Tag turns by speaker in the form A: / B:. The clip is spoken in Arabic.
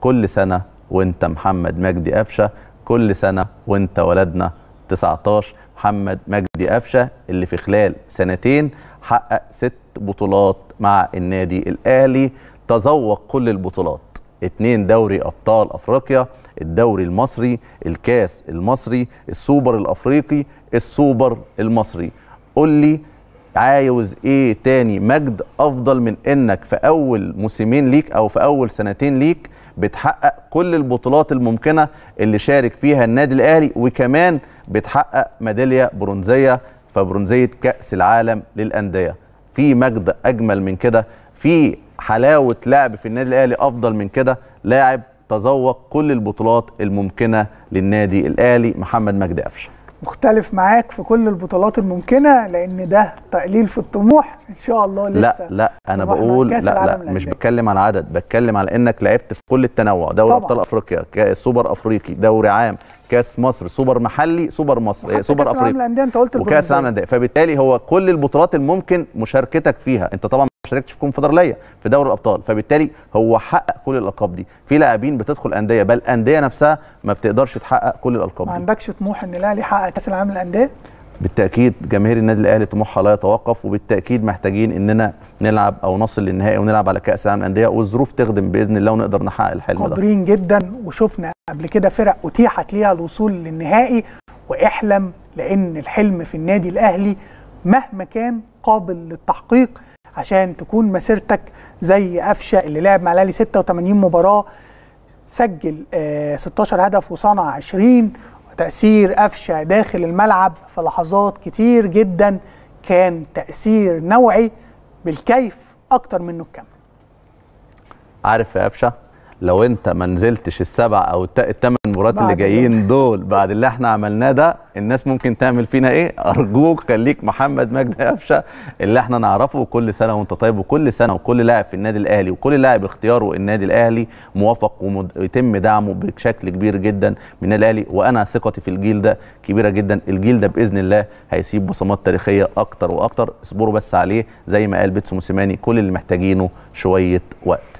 A: كل سنة وانت محمد مجدي قفشة كل سنة وانت ولدنا 19 محمد مجدي قفشة اللي في خلال سنتين حقق ست بطولات مع النادي الأهلي تذوق كل البطولات اتنين دوري أبطال أفريقيا الدوري المصري الكاس المصري السوبر الأفريقي السوبر المصري قول لي عايز ايه تاني مجد افضل من انك في اول موسمين ليك او في اول سنتين ليك بتحقق كل البطولات الممكنه اللي شارك فيها النادي الاهلي وكمان بتحقق ميداليه برونزيه فبرونزيه كاس العالم للانديه في مجد اجمل من كده في حلاوه لعب في النادي الاهلي افضل من كده لاعب تذوق كل البطولات الممكنه للنادي الاهلي محمد مجدي قفشه
B: مختلف معاك في كل البطولات الممكنه لان ده تقليل في الطموح ان شاء الله لسه لا لا انا بقول لا لا مش
A: بتكلم على عدد بتكلم على انك لعبت في كل التنوع دوري ابطال افريقيا كاس سوبر افريقي دوري عام كاس مصر سوبر محلي سوبر مصر سوبر افريقي العالم
B: للانديه انت قلت وكاس العالم
A: للانديه فبالتالي هو كل البطولات الممكن مشاركتك فيها انت طبعا شاركتش في كونفدراليه في دوري الابطال فبالتالي هو حقق كل الالقاب دي في لاعبين بتدخل انديه بل انديه نفسها ما بتقدرش تحقق كل الالقاب ما
B: عندكش طموح ان الاهلي يحقق كاس العالم للانديه
A: بالتاكيد جماهير النادي الاهلي طموحها لا يتوقف وبالتاكيد محتاجين اننا نلعب او نصل للنهائي ونلعب على كاس العالم للانديه والظروف تخدم باذن الله ونقدر نحقق الحلم ده قادرين
B: جدا وشفنا قبل كده فرق اتيحت ليها الوصول للنهائي واحلم لان الحلم في النادي الاهلي مهما كان قابل للتحقيق عشان تكون مسيرتك زي قفشه اللي لعب مع الاهلي 86 مباراه سجل 16 آه، هدف وصنع 20 وتأثير قفشة داخل الملعب في لحظات كتير جدا كان تأثير نوعي بالكيف أكتر منه الكم
A: عارف يا قفشة لو انت ما نزلتش السبع او الثمان مباريات اللي جايين دول بعد اللي احنا عملناه ده الناس ممكن تعمل فينا ايه ارجوك خليك محمد مجدي قفشه اللي احنا نعرفه وكل سنه وانت طيب وكل سنه وكل لاعب في النادي الاهلي وكل لاعب اختياره النادي الاهلي موافق ويتم دعمه بشكل كبير جدا من النادي الاهلي وانا ثقتي في الجيل ده كبيره جدا الجيل ده باذن الله هيسيب بصمات تاريخيه اكتر واكتر اصبروا بس عليه زي ما قال بيتسو موسيماني كل اللي محتاجينه شويه وقت